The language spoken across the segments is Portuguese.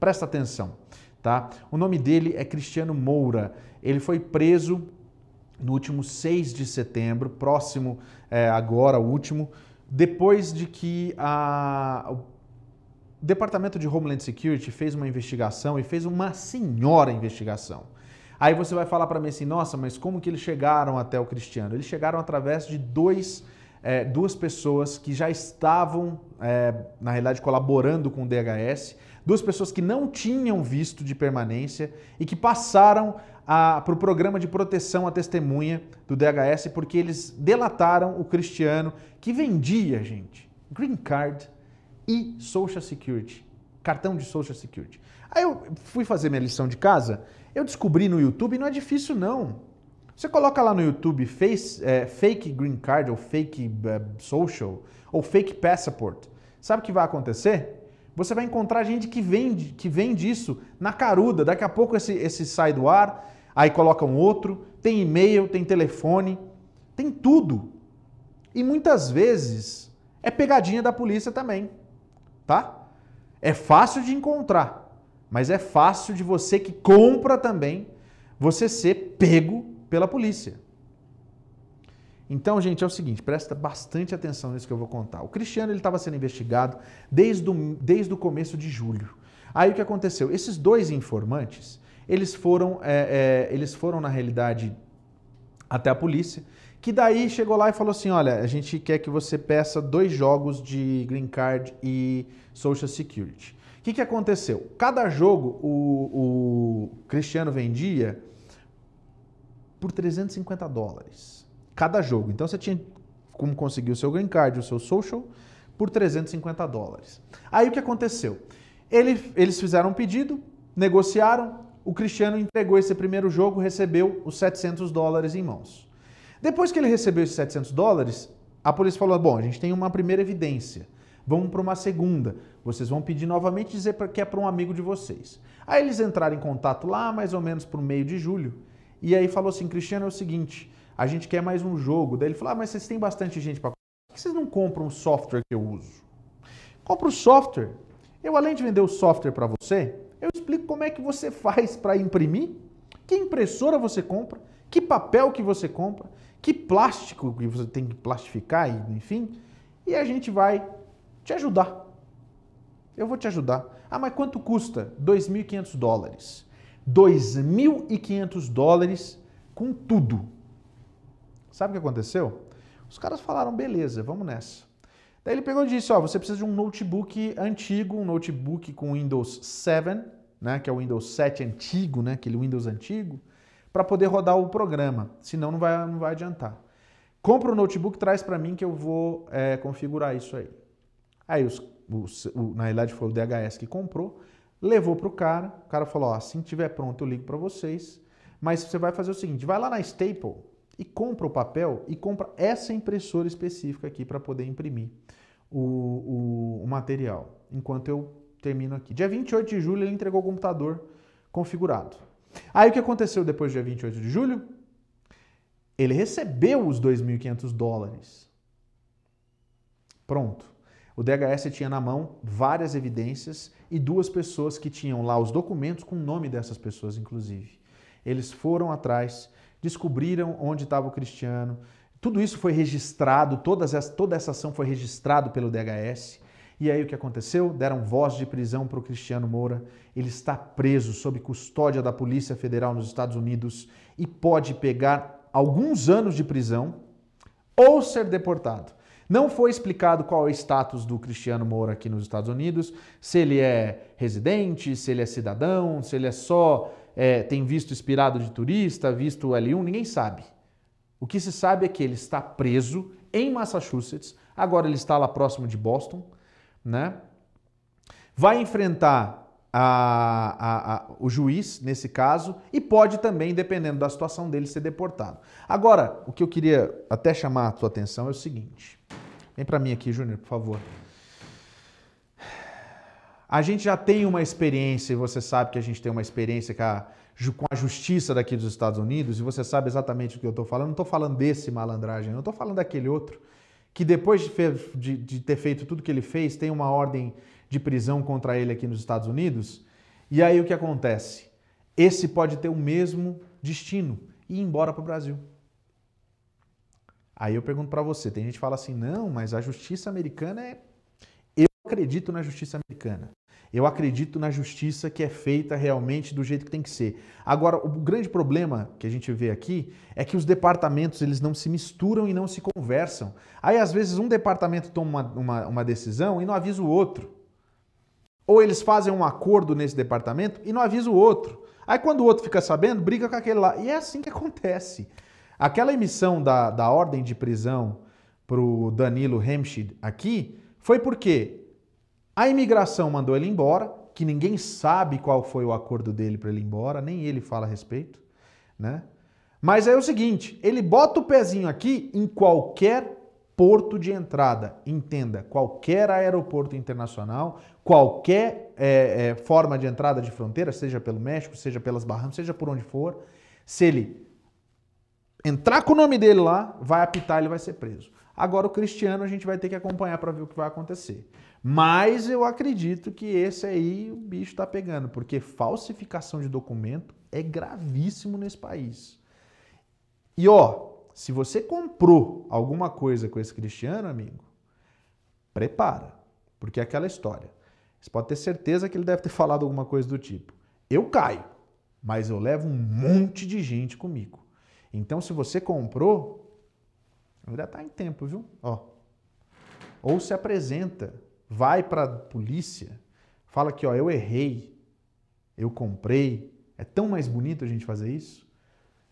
Presta atenção, tá? O nome dele é Cristiano Moura. Ele foi preso no último 6 de setembro, próximo é, agora, o último, depois de que a, o Departamento de Homeland Security fez uma investigação e fez uma senhora investigação. Aí você vai falar para mim assim, nossa, mas como que eles chegaram até o Cristiano? Eles chegaram através de dois é, duas pessoas que já estavam, é, na realidade, colaborando com o DHS, duas pessoas que não tinham visto de permanência e que passaram para o programa de proteção à testemunha do DHS porque eles delataram o Cristiano que vendia, gente, green card e social security, cartão de social security. Aí eu fui fazer minha lição de casa, eu descobri no YouTube, não é difícil não. Você coloca lá no YouTube face, é, fake green card ou fake é, social ou fake passport. Sabe o que vai acontecer? Você vai encontrar gente que vende, que vende isso na caruda. Daqui a pouco esse, esse sai do ar, aí coloca um outro. Tem e-mail, tem telefone, tem tudo. E muitas vezes é pegadinha da polícia também, tá? É fácil de encontrar, mas é fácil de você que compra também, você ser pego pela polícia. Então, gente, é o seguinte, presta bastante atenção nisso que eu vou contar. O Cristiano estava sendo investigado desde o, desde o começo de julho. Aí o que aconteceu? Esses dois informantes, eles foram, é, é, eles foram na realidade, até a polícia, que daí chegou lá e falou assim, olha, a gente quer que você peça dois jogos de Green Card e Social Security. O que, que aconteceu? Cada jogo o, o Cristiano vendia por 350 dólares cada jogo. Então você tinha como conseguir o seu green card, o seu social, por 350 dólares. Aí o que aconteceu? Ele, eles fizeram um pedido, negociaram, o Cristiano entregou esse primeiro jogo, recebeu os 700 dólares em mãos. Depois que ele recebeu esses 700 dólares, a polícia falou: bom, a gente tem uma primeira evidência, vamos para uma segunda. Vocês vão pedir novamente dizer que é para um amigo de vocês. Aí eles entraram em contato lá, mais ou menos para o meio de julho. E aí falou assim: Cristiano, é o seguinte, a gente quer mais um jogo. Daí ele falou: ah, mas vocês têm bastante gente para. Por que vocês não compram o software que eu uso? Compra o software. Eu, além de vender o software para você, eu explico como é que você faz para imprimir, que impressora você compra, que papel que você compra, que plástico que você tem que plastificar, enfim. E a gente vai te ajudar. Eu vou te ajudar. Ah, mas quanto custa? 2.500 dólares. 2.500 dólares com tudo. Sabe o que aconteceu? Os caras falaram, beleza, vamos nessa. Daí ele pegou e disse, ó, você precisa de um notebook antigo, um notebook com Windows 7, né, que é o Windows 7 antigo, né, aquele Windows antigo, para poder rodar o programa, senão não vai, não vai adiantar. Compra o notebook, traz para mim que eu vou é, configurar isso aí. Aí, os, os, o, na realidade, foi o DHS que comprou, Levou para o cara, o cara falou: ó, assim tiver pronto eu ligo para vocês, mas você vai fazer o seguinte: vai lá na Staple e compra o papel e compra essa impressora específica aqui para poder imprimir o, o, o material. Enquanto eu termino aqui. Dia 28 de julho ele entregou o computador configurado. Aí o que aconteceu depois do dia 28 de julho? Ele recebeu os 2.500 dólares. Pronto. O DHS tinha na mão várias evidências e duas pessoas que tinham lá os documentos com o nome dessas pessoas, inclusive. Eles foram atrás, descobriram onde estava o Cristiano. Tudo isso foi registrado, todas essa toda essa ação foi registrado pelo DHS. E aí o que aconteceu? Deram voz de prisão para o Cristiano Moura. Ele está preso sob custódia da Polícia Federal nos Estados Unidos e pode pegar alguns anos de prisão ou ser deportado. Não foi explicado qual é o status do Cristiano Moura aqui nos Estados Unidos, se ele é residente, se ele é cidadão, se ele é só é, tem visto expirado de turista, visto L1, ninguém sabe. O que se sabe é que ele está preso em Massachusetts, agora ele está lá próximo de Boston, né? Vai enfrentar a, a, a, o juiz nesse caso e pode também, dependendo da situação dele, ser deportado. Agora, o que eu queria até chamar a tua atenção é o seguinte: Vem para mim aqui, Júnior, por favor. A gente já tem uma experiência, e você sabe que a gente tem uma experiência com a, com a justiça daqui dos Estados Unidos, e você sabe exatamente o que eu estou falando. Não estou falando desse malandragem, não estou falando daquele outro que depois de, de, de, ter feito tudo que ele fez, tem uma ordem de prisão contra ele aqui nos Estados Unidos. E aí o que acontece? Esse pode ter o mesmo destino e ir embora para o Brasil. Aí eu pergunto para você, tem gente que fala assim, não, mas a justiça americana é... Eu acredito na justiça americana. Eu acredito na justiça que é feita realmente do jeito que tem que ser. Agora, o grande problema que a gente vê aqui é que os departamentos eles não se misturam e não se conversam. Aí, às vezes, um departamento toma uma, uma, uma decisão e não avisa o outro. Ou eles fazem um acordo nesse departamento e não avisa o outro. Aí, quando o outro fica sabendo, briga com aquele lá. E é assim que acontece. Aquela emissão da, da ordem de prisão para o Danilo Hemshid aqui foi porque a imigração mandou ele embora, que ninguém sabe qual foi o acordo dele para ele ir embora, nem ele fala a respeito, né? Mas é o seguinte, ele bota o pezinho aqui em qualquer porto de entrada. Entenda, qualquer aeroporto internacional, qualquer é, é, forma de entrada de fronteira, seja pelo México, seja pelas Bahamas, seja por onde for, se ele entrar com o nome dele lá, vai apitar, ele vai ser preso. Agora o Cristiano a gente vai ter que acompanhar para ver o que vai acontecer. Mas eu acredito que esse aí o bicho está pegando, porque falsificação de documento é gravíssimo nesse país. E ó, se você comprou alguma coisa com esse Cristiano, amigo, prepara, porque é aquela história. Você pode ter certeza que ele deve ter falado alguma coisa do tipo: eu caio, mas eu levo um monte de gente comigo. Então, se você comprou, ainda está em tempo, viu? Ó. Ou se apresenta, vai para a polícia, fala que ó, eu errei, eu comprei. É tão mais bonito a gente fazer isso?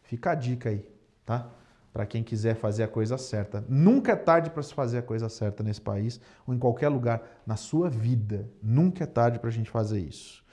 Fica a dica aí, tá? Para quem quiser fazer a coisa certa. Nunca é tarde para se fazer a coisa certa nesse país ou em qualquer lugar na sua vida. Nunca é tarde para a gente fazer isso.